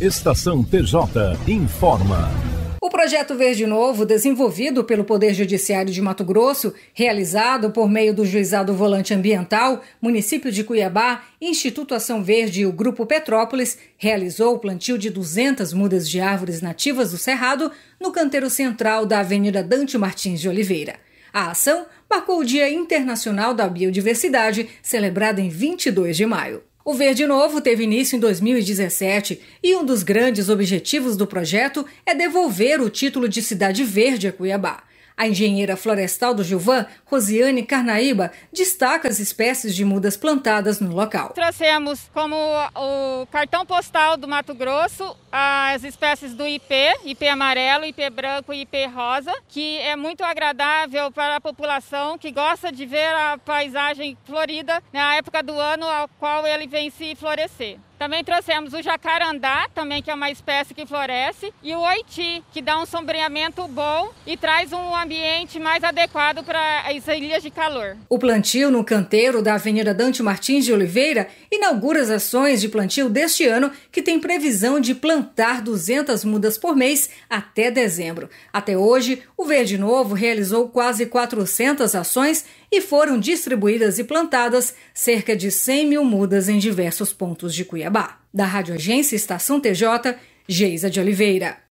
Estação TJ informa. O projeto Verde Novo, desenvolvido pelo Poder Judiciário de Mato Grosso, realizado por meio do Juizado Volante Ambiental, município de Cuiabá, Instituto Ação Verde e o Grupo Petrópolis, realizou o plantio de 200 mudas de árvores nativas do Cerrado no canteiro central da Avenida Dante Martins de Oliveira. A ação marcou o Dia Internacional da Biodiversidade, celebrado em 22 de maio. O Verde Novo teve início em 2017 e um dos grandes objetivos do projeto é devolver o título de Cidade Verde a Cuiabá. A engenheira florestal do Gilvan, Rosiane Carnaíba, destaca as espécies de mudas plantadas no local. Trouxemos como o cartão postal do Mato Grosso as espécies do IP, IP amarelo, IP branco e IP rosa, que é muito agradável para a população que gosta de ver a paisagem florida na época do ano ao qual ele vem se florescer. Também trouxemos o jacarandá, também que é uma espécie que floresce, e o oiti, que dá um sombreamento bom e traz um ambiente mais adequado para as ilhas de calor. O plantio no canteiro da Avenida Dante Martins de Oliveira inaugura as ações de plantio deste ano, que tem previsão de plantar 200 mudas por mês até dezembro. Até hoje, o Verde Novo realizou quase 400 ações e foram distribuídas e plantadas cerca de 100 mil mudas em diversos pontos de Cuiabá. Cuiabá. Da Rádio Agência Estação TJ, Geisa de Oliveira.